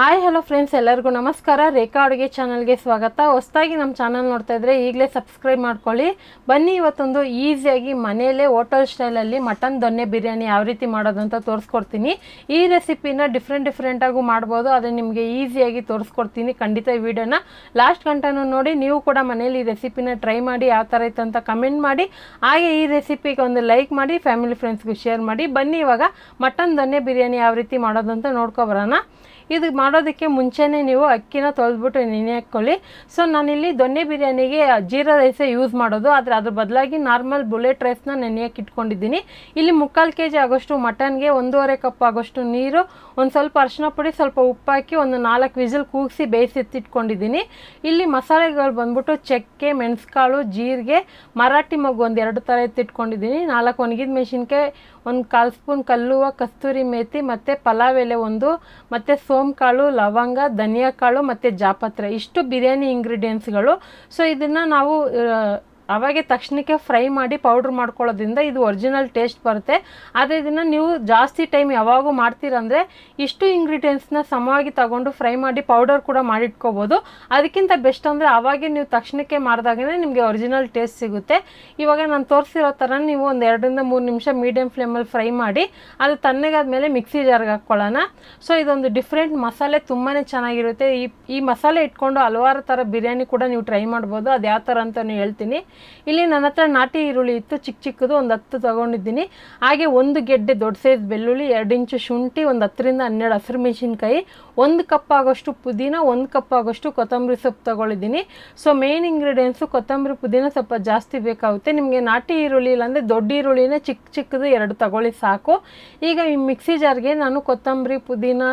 hi hello friends ಎಲ್ಲರಿಗೂ ನಮಸ್ಕಾರ ರೇಖಾ ಅಡುಗೆ ಚಾನಲ್ಗೆ ಸ್ವಾಗತ ಹೊಸದಾಗಿ ನಮ್ಮ ಚಾನಲ್ ನೋಡ್ತಾ ಇದ್ರೆ ಈಗಲೇ ಸಬ್ಸ್ಕ್ರೈಬ್ ಮಾಡ್ಕೊಳ್ಳಿ ಬನ್ನಿ ಇವತ್ತೊಂದು ಈಸಿಯಾಗಿ ಮನೆಯಲ್ಲೇ ಹೋಟೆಲ್ ಸ್ಟೈಲಲ್ಲಿ ಮಟನ್ ದೊನ್ನೆ ಬಿರಿಯಾನಿ ಯಾವ ರೀತಿ ಮಾಡೋದು ಅಂತ ತೋರಿಸ್ಕೊಡ್ತೀನಿ ಈ ರೆಸಿಪಿನ ಡಿಫ್ರೆಂಟ್ ಡಿಫ್ರೆಂಟಾಗೂ ಮಾಡ್ಬೋದು ಅದನ್ನು ನಿಮಗೆ ಈಸಿಯಾಗಿ ತೋರಿಸ್ಕೊಡ್ತೀನಿ ಖಂಡಿತ ಈ ವಿಡಿಯೋನ ಲಾಸ್ಟ್ ಗಂಟನೂ ನೋಡಿ ನೀವು ಕೂಡ ಮನೇಲಿ ಈ ರೆಸಿಪಿನ ಟ್ರೈ ಮಾಡಿ ಯಾವ ಥರ ಇತ್ತು ಅಂತ ಕಮೆಂಟ್ ಮಾಡಿ ಹಾಗೆ ಈ ರೆಸಿಪಿಗೆ ಒಂದು ಲೈಕ್ ಮಾಡಿ ಫ್ಯಾಮಿಲಿ ಫ್ರೆಂಡ್ಸ್ಗೂ ಶೇರ್ ಮಾಡಿ ಬನ್ನಿ ಇವಾಗ ಮಟನ್ ದೊನ್ನೆ ಬಿರಿಯಾನಿ ಯಾವ ರೀತಿ ಮಾಡೋದು ಅಂತ ನೋಡ್ಕೊಬರೋಣ ಇದು ಮಾಡೋದಕ್ಕೆ ಮುಂಚೆನೇ ನೀವು ಅಕ್ಕಿನ ತೊಳೆದ್ಬಿಟ್ಟು ನೆನೆ ಸೊ ನಾನಿಲ್ಲಿ ದೊನ್ನೆ ಬಿರಿಯಾನಿಗೆ ಜೀರಾ ರೈಸೇ ಯೂಸ್ ಮಾಡೋದು ಆದರೆ ಅದ್ರ ಬದಲಾಗಿ ನಾರ್ಮಲ್ ಬುಲೆಟ್ ರೈಸ್ನ ನೆನೆಯೋಕೆ ಇಟ್ಕೊಂಡಿದ್ದೀನಿ ಇಲ್ಲಿ ಮುಕ್ಕಾಲು ಕೆ ಜಿ ಆಗೋಷ್ಟು ಮಟನ್ಗೆ ಒಂದೂವರೆ ಕಪ್ ಆಗೋಷ್ಟು ನೀರು ಒಂದು ಸ್ವಲ್ಪ ಅರಿಶಿನ ಪುಡಿ ಸ್ವಲ್ಪ ಉಪ್ಪು ಹಾಕಿ ಒಂದು ನಾಲ್ಕು ವಿಸಿಲ್ ಕೂಗಿಸಿ ಬೇಯಿಸಿತ್ತಿಟ್ಕೊಂಡಿದ್ದೀನಿ ಇಲ್ಲಿ ಮಸಾಲೆಗಳು ಬಂದ್ಬಿಟ್ಟು ಚಕ್ಕೆ ಮೆಣಸುಕಾಳು ಜೀರಿಗೆ ಮರಾಠಿ ಮಗು ಒಂದು ಎರಡು ಥರ ಎತ್ತಿಟ್ಕೊಂಡಿದ್ದೀನಿ ನಾಲ್ಕು ಒಣಗಿದ ಮೆಣಸಿನ್ಕಾಯಿ ಒಂದು ಕಾಲು ಸ್ಪೂನ್ ಕಲ್ಲುವ ಕಸ್ತೂರಿ ಮೇಥಿ ಮತ್ತು ಪಲಾವ್ ಎಲೆ ಒಂದು ಮತ್ತು ಸೋ ಕಾಳು ಲವಂಗ ಧನಿಯಾ ಕಾಳು ಮತ್ತು ಜಾಪತ್ರೆ ಇಷ್ಟು ಬಿರಿಯಾನಿ ಇಂಗ್ರೀಡಿಯೆಂಟ್ಸ್ಗಳು ಸೊ ಇದನ್ನು ನಾವು ಅವಾಗೆ ತಕ್ಷಣಕ್ಕೆ ಫ್ರೈ ಮಾಡಿ ಪೌಡ್ರ್ ಮಾಡ್ಕೊಳ್ಳೋದ್ರಿಂದ ಇದು ಒರಿಜಿನಲ್ ಟೇಸ್ಟ್ ಬರುತ್ತೆ ಆದರೆ ಇದನ್ನು ನೀವು ಜಾಸ್ತಿ ಟೈಮ್ ಯಾವಾಗೂ ಮಾಡ್ತೀರಂದರೆ ಇಷ್ಟು ಇಂಗ್ರೀಡಿಯೆಂಟ್ಸ್ನ ಸಮವಾಗಿ ತಗೊಂಡು ಫ್ರೈ ಮಾಡಿ ಪೌಡರ್ ಕೂಡ ಮಾಡಿಟ್ಕೋಬೋದು ಅದಕ್ಕಿಂತ ಬೆಸ್ಟ್ ಅಂದರೆ ಅವಾಗೆ ನೀವು ತಕ್ಷಣಕ್ಕೆ ಮಾಡಿದಾಗಲೇ ನಿಮಗೆ ಒರಿಜಿನಲ್ ಟೇಸ್ಟ್ ಸಿಗುತ್ತೆ ಇವಾಗ ನಾನು ತೋರಿಸಿರೋ ಥರ ನೀವು ಒಂದು ಎರಡರಿಂದ ಮೂರು ನಿಮಿಷ ಮೀಡಿಯಂ ಫ್ಲೇಮಲ್ಲಿ ಫ್ರೈ ಮಾಡಿ ಅದು ಮೇಲೆ ಮಿಕ್ಸಿ ಜಾರ್ಗೆ ಹಾಕ್ಕೊಳ್ಳೋಣ ಸೊ ಇದೊಂದು ಡಿಫ್ರೆಂಟ್ ಮಸಾಲೆ ತುಂಬಾ ಚೆನ್ನಾಗಿರುತ್ತೆ ಈ ಈ ಮಸಾಲೆ ಇಟ್ಕೊಂಡು ಹಲವಾರು ಥರ ಬಿರಿಯಾನಿ ಕೂಡ ನೀವು ಟ್ರೈ ಮಾಡ್ಬೋದು ಅದು ಯಾವ ಥರ ಅಂತ ಹೇಳ್ತೀನಿ ಇಲ್ಲಿ ನನ್ನ ಹತ್ರ ನಾಟಿ ಈರುಳ್ಳಿ ಇತ್ತು ಚಿಕ್ಕ ಚಿಕ್ಕದು ಒಂದು ಹತ್ತು ತೊಗೊಂಡಿದ್ದೀನಿ ಹಾಗೆ ಒಂದು ಗೆಡ್ಡೆ ದೊಡ್ಡ ಸೈಜ್ ಬೆಳ್ಳುಳ್ಳಿ ಎರಡು ಇಂಚು ಶುಂಠಿ ಒಂದು ಹತ್ತರಿಂದ ಹನ್ನೆರಡು ಹಸಿರು ಮೆಣಸಿನ್ಕಾಯಿ ಒಂದು ಕಪ್ ಆಗೋಷ್ಟು ಪುದೀನ ಒಂದು ಕಪ್ ಆಗೋಷ್ಟು ಕೊತ್ತಂಬರಿ ಸೊಪ್ಪು ತೊಗೊಳಿದ್ದೀನಿ ಸೊ ಮೇನ್ ಇಂಗ್ರೀಡಿಯೆಂಟ್ಸು ಕೊತ್ತಂಬರಿ ಪುದೀನ ಸ್ವಲ್ಪ ಜಾಸ್ತಿ ಬೇಕಾಗುತ್ತೆ ನಿಮಗೆ ನಾಟಿ ಈರುಳ್ಳಿ ಇಲ್ಲಾಂದರೆ ದೊಡ್ಡ ಈರುಳ್ಳಿನೇ ಚಿಕ್ಕ ಚಿಕ್ಕದು ಎರಡು ತಗೊಳ್ಳಿ ಸಾಕು ಈಗ ಈ ಮಿಕ್ಸಿ ಜಾರ್ಗೆ ನಾನು ಕೊತ್ತಂಬರಿ ಪುದೀನ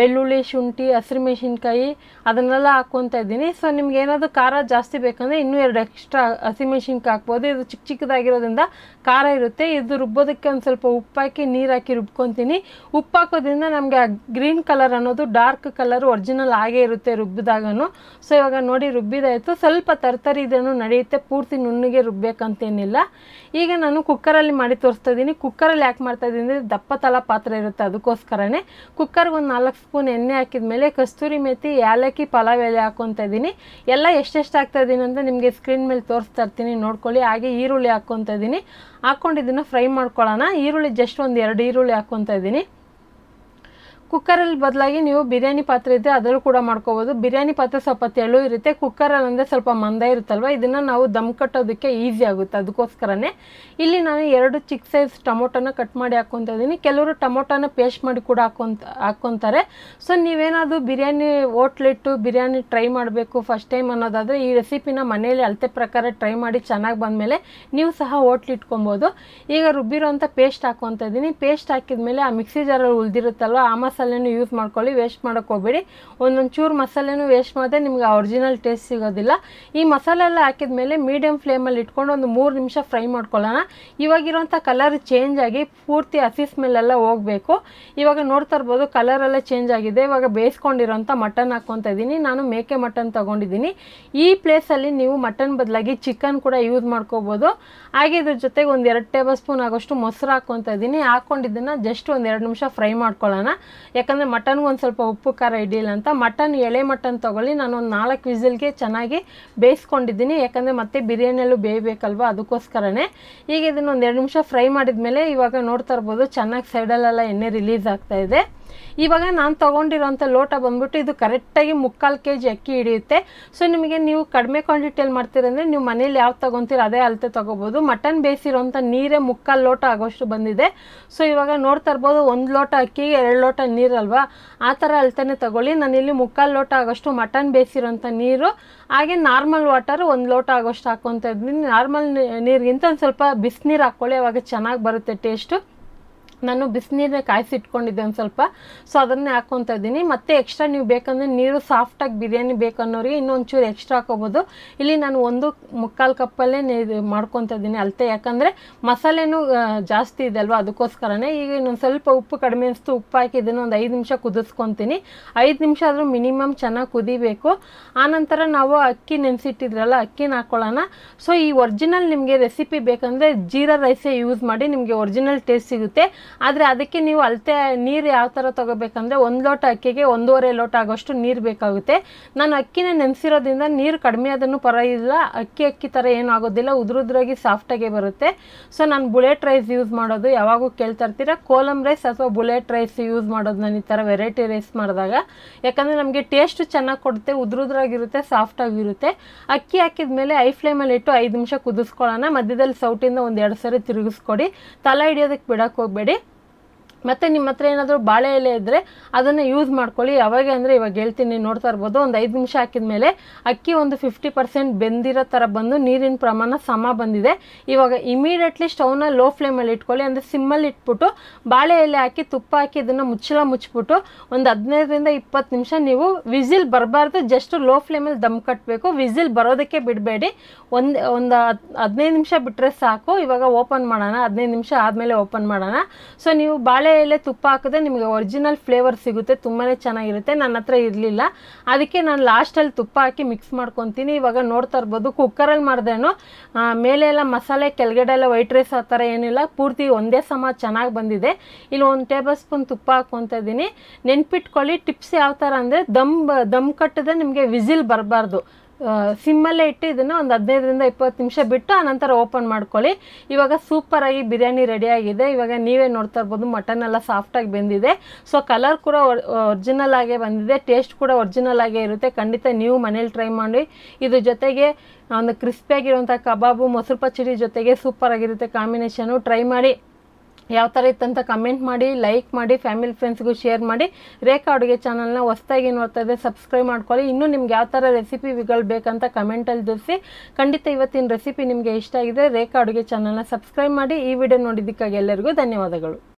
ಬೆಳ್ಳುಳ್ಳಿ ಶುಂಠಿ ಹಸಿರು ಮೆಣಸಿನ್ಕಾಯಿ ಅದನ್ನೆಲ್ಲ ಹಾಕೊತಾ ಇದ್ದೀನಿ ಸೊ ನಿಮ್ಗೆ ಏನಾದರೂ ಖಾರ ಜಾಸ್ತಿ ಬೇಕಂದರೆ ಇನ್ನೂ ಎರಡು ಎಕ್ಸ್ಟ್ರಾ ಹಸಿ ಹಸಿಮೆಣ್ಸಿನ್ಕಾಯಿ ಹಾಕ್ಬೋದು ಇದು ಚಿಕ್ಕ ಚಿಕ್ಕದಾಗಿರೋದ್ರಿಂದ ಖಾರ ಇರುತ್ತೆ ಇದು ರುಬ್ಬೋದಕ್ಕೆ ಒಂದು ಸ್ವಲ್ಪ ಉಪ್ಪಾಕಿ ನೀರು ಹಾಕಿ ರುಬ್ಕೊತೀನಿ ಉಪ್ಪು ಹಾಕೋದ್ರಿಂದ ನಮಗೆ ಗ್ರೀನ್ ಕಲರ್ ಅನ್ನೋದು ಡಾರ್ಕ್ ಕಲರ್ ಒರಿಜಿನಲ್ ಆಗೇ ಇರುತ್ತೆ ರುಬ್ಬಿದಾಗನು ಸೊ ಇವಾಗ ನೋಡಿ ರುಬ್ಬಿದಾಯಿತು ಸ್ವಲ್ಪ ತರತರಿ ಇದನ್ನು ನಡೆಯುತ್ತೆ ಪೂರ್ತಿ ನುಣ್ಣಗೆ ರುಬ್ಬೇಕಂತೇನಿಲ್ಲ ಈಗ ನಾನು ಕುಕ್ಕರಲ್ಲಿ ಮಾಡಿ ತೋರಿಸ್ತಾ ಇದ್ದೀನಿ ಕುಕ್ಕರಲ್ಲಿ ಯಾಕೆ ಮಾಡ್ತಾ ಇದ್ದೀನಿ ಅಂದರೆ ದಪ್ಪ ತಲ ಪಾತ್ರೆ ಇರುತ್ತೆ ಅದಕ್ಕೋಸ್ಕರನೇ ಕುಕ್ಕರ್ಗೆ ಒಂದು ನಾಲ್ಕು ಸ್ಪೂನ್ ಎಣ್ಣೆ ಹಾಕಿದ ಮೇಲೆ ಕಸ್ತೂರಿ ಮೇಥಿ ಏಲಕ್ಕಿ ಪಲಾವ್ ಎಲೆ ಹಾಕೊತಾ ಇದ್ದೀನಿ ಎಲ್ಲ ಎಷ್ಟೆಷ್ಟು ಹಾಕ್ತಾ ಇದ್ದೀನಿ ಅಂತ ನಿಮಗೆ ಸ್ಕ್ರೀನ್ ಮೇಲೆ ತೋರಿಸ್ತಾ ಇರ್ತೀನಿ ಹಾಕ್ತೀನಿ ನೋಡ್ಕೊಳ್ಳಿ ಹಾಗೆ ಈರುಳ್ಳಿ ಹಾಕ್ಕೊತ ಇದ್ದೀನಿ ಹಾಕ್ಕೊಂಡು ಇದನ್ನು ಫ್ರೈ ಮಾಡ್ಕೊಳ್ಳೋಣ ಈರುಳ್ಳಿ ಜಸ್ಟ್ ಒಂದು ಎರಡು ಈರುಳ್ಳಿ ಹಾಕ್ಕೊತ ಇದ್ದೀನಿ ಕುಕ್ಕರಲ್ಲಿ ಬದಲಾಗಿ ನೀವು ಬಿರಿಯಾನಿ ಪಾತ್ರೆ ಇದ್ದರೆ ಅದರಲ್ಲೂ ಕೂಡ ಮಾಡ್ಕೋಬೋದು ಬಿರಿಯಾನಿ ಪಾತ್ರೆ ಸ್ವಲ್ಪ ತೆಳು ಇರುತ್ತೆ ಕುಕ್ಕರಲ್ಲಿ ಅಂದರೆ ಸ್ವಲ್ಪ ಮಂದ ಇರುತ್ತಲ್ವ ಇದನ್ನು ನಾವು ದಮ್ ಕಟ್ಟೋದಕ್ಕೆ ಈಸಿ ಆಗುತ್ತೆ ಅದಕ್ಕೋಸ್ಕರನೇ ಇಲ್ಲಿ ನಾನು ಎರಡು ಚಿಕ್ಕ ಸೈಜ್ ಟೊಮೊಟೊನ ಕಟ್ ಮಾಡಿ ಹಾಕ್ಕೊತಾ ಇದ್ದೀನಿ ಕೆಲವರು ಟೊಮೊಟೊನ ಪೇಸ್ಟ್ ಮಾಡಿ ಕೂಡ ಹಾಕೊಂತ ಹಾಕ್ಕೊತಾರೆ ಸೊ ನೀವೇನಾದರೂ ಬಿರಿಯಾನಿ ಓಟ್ಲಿಟ್ಟು ಬಿರಿಯಾನಿ ಟ್ರೈ ಮಾಡಬೇಕು ಫಸ್ಟ್ ಟೈಮ್ ಅನ್ನೋದಾದರೆ ಈ ರೆಸಿಪಿನ ಮನೆಯಲ್ಲಿ ಅಳತೆ ಪ್ರಕಾರ ಟ್ರೈ ಮಾಡಿ ಚೆನ್ನಾಗಿ ಬಂದಮೇಲೆ ನೀವು ಸಹ ಓಟ್ಲಿಟ್ಕೊಬೋದು ಈಗ ರುಬ್ಬಿರೋಂಥ ಪೇಸ್ಟ್ ಹಾಕ್ಕೊತಾ ಇದ್ದೀನಿ ಪೇಸ್ಟ್ ಹಾಕಿದ ಮೇಲೆ ಆ ಮಿಕ್ಸಿ ಜಾರಲ್ಲಿ ಉಳಿದಿರುತ್ತಲ್ವ ಆ ಮಸಾಲೆನೂ ಯೂಸ್ ಮಾಡ್ಕೊಳ್ಳಿ ವೇಸ್ಟ್ ಮಾಡೋಕ್ಕೆ ಹೋಗಬೇಡಿ ಒಂದೊಂದು ಚೂರು ಮಸಾಲೆನೂ ವೇಸ್ಟ್ ಮಾಡಿದ್ರೆ ನಿಮ್ಗೆ ಒರಿಜಿನಲ್ ಟೇಸ್ಟ್ ಸಿಗೋದಿಲ್ಲ ಈ ಮಸಾಲೆ ಎಲ್ಲ ಹಾಕಿದ ಮೇಲೆ ಮೀಡಿಯಮ್ ಫ್ಲೇಮಲ್ಲಿ ಇಟ್ಕೊಂಡು ಒಂದು ಮೂರು ನಿಮಿಷ ಫ್ರೈ ಮಾಡ್ಕೊಳ್ಳೋಣ ಇವಾಗಿರುವಂಥ ಕಲರ್ ಚೇಂಜ್ ಆಗಿ ಪೂರ್ತಿ ಹಸಿ ಸ್ಮೆಲ್ಲೆಲ್ಲ ಹೋಗಬೇಕು ಇವಾಗ ನೋಡ್ತಾ ಇರ್ಬೋದು ಎಲ್ಲ ಚೇಂಜ್ ಆಗಿದೆ ಇವಾಗ ಬೇಯಿಸ್ಕೊಂಡಿರೋಂಥ ಮಟನ್ ಹಾಕ್ಕೊತಾ ಇದ್ದೀನಿ ನಾನು ಮೇಕೆ ಮಟನ್ ತೊಗೊಂಡಿದ್ದೀನಿ ಈ ಪ್ಲೇಸಲ್ಲಿ ನೀವು ಮಟನ್ ಬದಲಾಗಿ ಚಿಕನ್ ಕೂಡ ಯೂಸ್ ಮಾಡ್ಕೋಬೋದು ಹಾಗೆ ಇದ್ರ ಜೊತೆಗೆ ಒಂದು ಎರಡು ಟೇಬಲ್ ಸ್ಪೂನ್ ಆಗೋಷ್ಟು ಮೊಸರು ಹಾಕ್ಕೊತ ಇದ್ದೀನಿ ಹಾಕ್ಕೊಂಡಿದ್ದನ್ನು ಜಸ್ಟ್ ಒಂದು ಎರಡು ನಿಮಿಷ ಫ್ರೈ ಮಾಡ್ಕೊಳ್ಳೋಣ ಯಾಕಂದರೆ ಮಟನ್ಗೆ ಒಂದು ಸ್ವಲ್ಪ ಉಪ್ಪು ಖಾರ ಇಡಲಿಲ್ಲ ಅಂತ ಮಟನ್ ಎಳೆ ಮಟನ್ ತೊಗೊಳ್ಳಿ ಒಂದು ನಾಲ್ಕು ವಿಸಿಲ್ಗೆ ಚೆನ್ನಾಗಿ ಬೇಯಿಸ್ಕೊಂಡಿದ್ದೀನಿ ಯಾಕಂದರೆ ಮತ್ತೆ ಬಿರಿಯಾನಿಯಲ್ಲೂ ಬೇಯಬೇಕಲ್ವ ಅದಕ್ಕೋಸ್ಕರನೇ ಈಗ ಇದನ್ನು ಒಂದು ಎರಡು ನಿಮಿಷ ಫ್ರೈ ಮಾಡಿದ ಮೇಲೆ ಇವಾಗ ನೋಡ್ತಾ ಇರ್ಬೋದು ಚೆನ್ನಾಗಿ ಸೈಡಲ್ಲೆಲ್ಲ ಎಣ್ಣೆ ರಿಲೀಸ್ ಆಗ್ತಾಯಿದೆ ಇವಾಗ ನಾನು ತೊಗೊಂಡಿರೋಂಥ ಲೋಟ ಬಂದ್ಬಿಟ್ಟು ಇದು ಕರೆಕ್ಟಾಗಿ ಮುಕ್ಕಾಲು ಕೆ ಜಿ ಅಕ್ಕಿ ಹಿಡಿಯುತ್ತೆ ಸೊ ನಿಮಗೆ ನೀವು ಕಡಿಮೆ ಕ್ವಾಂಟಿಟಿಯಲ್ಲಿ ಮಾಡ್ತೀರಂದರೆ ನೀವು ಮನೇಲಿ ಯಾವ್ದು ತೊಗೊತೀರೋ ಅದೇ ಅಳತೆ ತೊಗೋಬೋದು ಮಟನ್ ಬೇಯಿಸಿರೋಂಥ ನೀರೇ ಮುಕ್ಕಾಲು ಲೋಟ ಆಗೋಷ್ಟು ಬಂದಿದೆ ಸೊ ಇವಾಗ ನೋಡ್ತಾ ಇರ್ಬೋದು ಒಂದು ಲೋಟ ಅಕ್ಕಿಗೆ ಎರಡು ಲೋಟ ನೀರಲ್ವಾ ಆ ಥರ ಅಳತೆನೇ ತೊಗೊಳ್ಳಿ ನಾನಿಲ್ಲಿ ಮುಕ್ಕಾಲು ಲೋಟ ಆಗೋಷ್ಟು ಮಟನ್ ಬೇಯಿಸಿರೋಂಥ ನೀರು ಹಾಗೆ ನಾರ್ಮಲ್ ವಾಟರು ಒಂದು ಲೋಟ ಆಗೋಷ್ಟು ಹಾಕ್ಕೊತ ಇದ್ದೀನಿ ನಾರ್ಮಲ್ ನೀರಿಗಿಂತ ಒಂದು ಸ್ವಲ್ಪ ಬಿಸಿನೀರು ಹಾಕ್ಕೊಳ್ಳಿ ಅವಾಗ ಚೆನ್ನಾಗಿ ಬರುತ್ತೆ ಟೇಸ್ಟು ನಾನು ಬಿಸಿನೀರನ್ನ ಕಾಯಿಸಿಟ್ಕೊಂಡಿದ್ದೆ ಒಂದು ಸ್ವಲ್ಪ ಸೊ ಅದನ್ನೇ ಹಾಕ್ಕೊತಾ ಇದ್ದೀನಿ ಮತ್ತು ಎಕ್ಸ್ಟ್ರಾ ನೀವು ಬೇಕಂದರೆ ನೀರು ಸಾಫ್ಟಾಗಿ ಬಿರಿಯಾನಿ ಬೇಕನ್ನೋರಿಗೆ ಇನ್ನೊಂಚೂರು ಎಕ್ಸ್ಟ್ರಾ ಹಾಕೋಬೋದು ಇಲ್ಲಿ ನಾನು ಒಂದು ಮುಕ್ಕಾಲು ಕಪ್ಪಲ್ಲೇ ಮಾಡ್ಕೊತಾ ಇದ್ದೀನಿ ಅಳತೆ ಯಾಕಂದರೆ ಮಸಾಲೆನೂ ಜಾಸ್ತಿ ಇದೆ ಅಲ್ವಾ ಅದಕ್ಕೋಸ್ಕರನೇ ಈಗ ಇನ್ನೊಂದು ಸ್ವಲ್ಪ ಉಪ್ಪು ಕಡಿಮೆ ಅನಿಸ್ತು ಉಪ್ಪು ಹಾಕಿ ಇದನ್ನು ಒಂದು ಐದು ನಿಮಿಷ ಕುದಿಸ್ಕೊತೀನಿ ಐದು ನಿಮಿಷ ಆದರೂ ಮಿನಿಮಮ್ ಚೆನ್ನಾಗಿ ಕುದಿಬೇಕು ಆನಂತರ ನಾವು ಅಕ್ಕಿ ನೆನೆಸಿಟ್ಟಿದ್ರಲ್ಲ ಅಕ್ಕಿನ ಹಾಕ್ಕೊಳ್ಳೋಣ ಸೊ ಈ ಒರಿಜಿನಲ್ ನಿಮಗೆ ರೆಸಿಪಿ ಬೇಕಂದರೆ ಜೀರಾ ರೈಸೇ ಯೂಸ್ ಮಾಡಿ ನಿಮಗೆ ಒರಿಜಿನಲ್ ಟೇಸ್ಟ್ ಸಿಗುತ್ತೆ ಆದರೆ ಅದಕ್ಕೆ ನೀವು ಅಳತೆ ನೀರು ಯಾವ ಥರ ತೊಗೋಬೇಕಂದ್ರೆ ಒಂದು ಲೋಟ ಅಕ್ಕಿಗೆ ಒಂದೂವರೆ ಲೋಟ ಆಗೋಷ್ಟು ನೀರು ಬೇಕಾಗುತ್ತೆ ನಾನು ಅಕ್ಕಿನ ನೆನೆಸಿರೋದ್ರಿಂದ ನೀರು ಕಡಿಮೆ ಅದನ್ನು ಪರವಾಗಿಲ್ಲ ಅಕ್ಕಿ ಅಕ್ಕಿ ಥರ ಏನೂ ಆಗೋದಿಲ್ಲ ಉದುರುದ್ರಾಗಿ ಸಾಫ್ಟಾಗೆ ಬರುತ್ತೆ ಸೊ ನಾನು ಬುಲೆಟ್ ರೈಸ್ ಯೂಸ್ ಮಾಡೋದು ಯಾವಾಗೂ ಕೇಳ್ತಾ ಇರ್ತೀರ ಕೋಲಮ್ ರೈಸ್ ಅಥವಾ ಬುಲೆಟ್ ರೈಸ್ ಯೂಸ್ ಮಾಡೋದು ನಾನು ಈ ಥರ ವೆರೈಟಿ ರೈಸ್ ಮಾಡಿದಾಗ ಯಾಕಂದರೆ ನಮಗೆ ಟೇಸ್ಟ್ ಚೆನ್ನಾಗಿ ಕೊಡುತ್ತೆ ಉದುರುದ್ರಾಗಿರುತ್ತೆ ಸಾಫ್ಟಾಗಿರುತ್ತೆ ಅಕ್ಕಿ ಹಾಕಿದ ಮೇಲೆ ಐ ಫ್ಲೇಮಲ್ಲಿ ಇಟ್ಟು ಐದು ನಿಮಿಷ ಕುದಿಸ್ಕೊಳ್ಳೋಣ ಮಧ್ಯದಲ್ಲಿ ಸೌಟಿಂದ ಒಂದು ಎರಡು ಸರಿ ತಿರುಗಿಸ್ಕೊಡಿ ತಲೆ ಹಿಡಿಯೋದಕ್ಕೆ ಬಿಡೋಕ್ಕೆ ಹೋಗಬೇಡಿ ಮತ್ತು ನಿಮ್ಮ ಹತ್ರ ಏನಾದರೂ ಬಾಳೆ ಎಲೆ ಇದ್ದರೆ ಅದನ್ನು ಯೂಸ್ ಮಾಡ್ಕೊಳ್ಳಿ ಯಾವಾಗ ಅಂದರೆ ಇವಾಗ ಹೇಳ್ತೀನಿ ನೋಡ್ತಾ ಇರ್ಬೋದು ಒಂದು ಐದು ನಿಮಿಷ ಹಾಕಿದ ಮೇಲೆ ಅಕ್ಕಿ ಒಂದು ಫಿಫ್ಟಿ ಪರ್ಸೆಂಟ್ ಬೆಂದಿರೋ ಥರ ಬಂದು ನೀರಿನ ಪ್ರಮಾಣ ಸಮ ಬಂದಿದೆ ಇವಾಗ ಇಮಿಡಿಯೇಟ್ಲಿ ಸ್ಟವ್ನ ಲೋ ಫ್ಲೇಮಲ್ಲಿ ಇಟ್ಕೊಳ್ಳಿ ಅಂದರೆ ಸಿಮ್ಮಲ್ಲಿ ಇಟ್ಬಿಟ್ಟು ಬಾಳೆ ಎಲೆ ಹಾಕಿ ತುಪ್ಪ ಹಾಕಿ ಇದನ್ನು ಮುಚ್ಚಲ ಮುಚ್ಚಿಬಿಟ್ಟು ಒಂದು ಹದಿನೈದರಿಂದ ಇಪ್ಪತ್ತು ನಿಮಿಷ ನೀವು ವಿಸಿಲ್ ಬರಬಾರ್ದು ಜಸ್ಟ್ ಲೋ ಫ್ಲೇಮಲ್ಲಿ ದಮ್ ಕಟ್ಟಬೇಕು ವಿಸಿಲ್ ಬರೋದಕ್ಕೆ ಬಿಡಬೇಡಿ ಒಂದು ಒಂದು ಹದಿನೈದು ನಿಮಿಷ ಬಿಟ್ಟರೆ ಸಾಕು ಇವಾಗ ಓಪನ್ ಮಾಡೋಣ ಹದಿನೈದು ನಿಮಿಷ ಆದಮೇಲೆ ಓಪನ್ ಮಾಡೋಣ ಸೊ ನೀವು ಬಾಳೆ ಎಲೆ ತುಪ್ಪ ಹಾಕಿದ್ರೆ ನಿಮಗೆ ಒರಿಜಿನಲ್ ಫ್ಲೇವರ್ ಸಿಗುತ್ತೆ ತುಂಬಾ ಚೆನ್ನಾಗಿರುತ್ತೆ ನನ್ನ ಹತ್ರ ಇರಲಿಲ್ಲ ಅದಕ್ಕೆ ನಾನು ಲಾಸ್ಟಲ್ಲಿ ತುಪ್ಪ ಹಾಕಿ ಮಿಕ್ಸ್ ಮಾಡ್ಕೊತೀನಿ ಇವಾಗ ನೋಡ್ತಾ ಇರ್ಬೋದು ಕುಕ್ಕರಲ್ಲಿ ಮಾಡಿದ್ರೇನು ಮೇಲೆ ಎಲ್ಲ ಮಸಾಲೆ ಕೆಳಗಡೆ ಎಲ್ಲ ವೈಟ್ ರೈಸ್ ಆ ಥರ ಏನಿಲ್ಲ ಪೂರ್ತಿ ಒಂದೇ ಸಮ ಚೆನ್ನಾಗಿ ಬಂದಿದೆ ಇಲ್ಲಿ ಒಂದು ಟೇಬಲ್ ಸ್ಪೂನ್ ತುಪ್ಪ ಹಾಕ್ಕೊತ ಇದ್ದೀನಿ ನೆನ್ಪಿಟ್ಕೊಳ್ಳಿ ಟಿಪ್ಸ್ ಯಾವ ಥರ ಅಂದರೆ ದಮ್ ದಮ್ ಕಟ್ಟಿದ್ರೆ ನಿಮಗೆ ವಿಸಿಲ್ ಬರಬಾರ್ದು ಸಿಮ್ಮಲ್ಲೇ ಇಟ್ಟು ಇದನ್ನು ಒಂದು ಹದಿನೈದರಿಂದ ಇಪ್ಪತ್ತು ನಿಮಿಷ ಬಿಟ್ಟು ಆನಂತರ ಓಪನ್ ಮಾಡ್ಕೊಳ್ಳಿ ಇವಾಗ ಸೂಪರಾಗಿ ಬಿರಿಯಾನಿ ರೆಡಿಯಾಗಿದೆ ಇವಾಗ ನೀವೇ ನೋಡ್ತಾ ಇರ್ಬೋದು ಮಟನ್ ಎಲ್ಲ ಸಾಫ್ಟಾಗಿ ಬೆಂದಿದೆ ಸೊ ಕಲರ್ ಕೂಡ ಒರ್ಜಿನಲ್ ಆಗೇ ಬಂದಿದೆ ಟೇಸ್ಟ್ ಕೂಡ ಒರ್ಜಿನಲ್ ಆಗೇ ಇರುತ್ತೆ ಖಂಡಿತ ನೀವು ಮನೇಲಿ ಟ್ರೈ ಮಾಡಿ ಇದ್ರ ಜೊತೆಗೆ ಒಂದು ಕ್ರಿಸ್ಪಿಯಾಗಿರುವಂಥ ಕಬಾಬು ಮೊಸರು ಪಚಡಿ ಜೊತೆಗೆ ಸೂಪರಾಗಿರುತ್ತೆ ಕಾಂಬಿನೇಷನು ಟ್ರೈ ಮಾಡಿ ಯಾವ ಥರ ಇತ್ತಂತ ಕಮೆಂಟ್ ಮಾಡಿ ಲೈಕ್ ಮಾಡಿ ಫ್ಯಾಮಿಲಿ ಫ್ರೆಂಡ್ಸ್ಗೂ ಶೇರ್ ಮಾಡಿ ರೇಖಾ ಅಡುಗೆ ಚಾನಲ್ನ ಹೊಸ್ದಾಗಿ ನೋಡ್ತಾ ಇದೆ ಸಬ್ಸ್ಕ್ರೈಬ್ ಮಾಡ್ಕೊಳ್ಳಿ ಇನ್ನೂ ನಿಮ್ಗೆ ಯಾವ ಥರ ರೆಸಿಪಿಗಳು ಬೇಕಂತ ಕಮೆಂಟಲ್ಲಿ ತಿಳಿಸಿ ಖಂಡಿತ ಇವತ್ತಿನ ರೆಸಿಪಿ ನಿಮಗೆ ಇಷ್ಟ ಆಗಿದೆ ರೇಖಾ ಅಡುಗೆ ಚಾನಲ್ನ ಸಬ್ಸ್ಕ್ರೈಬ್ ಮಾಡಿ ಈ ವಿಡಿಯೋ ನೋಡಿದ್ದಕ್ಕಾಗಿ ಎಲ್ಲರಿಗೂ ಧನ್ಯವಾದಗಳು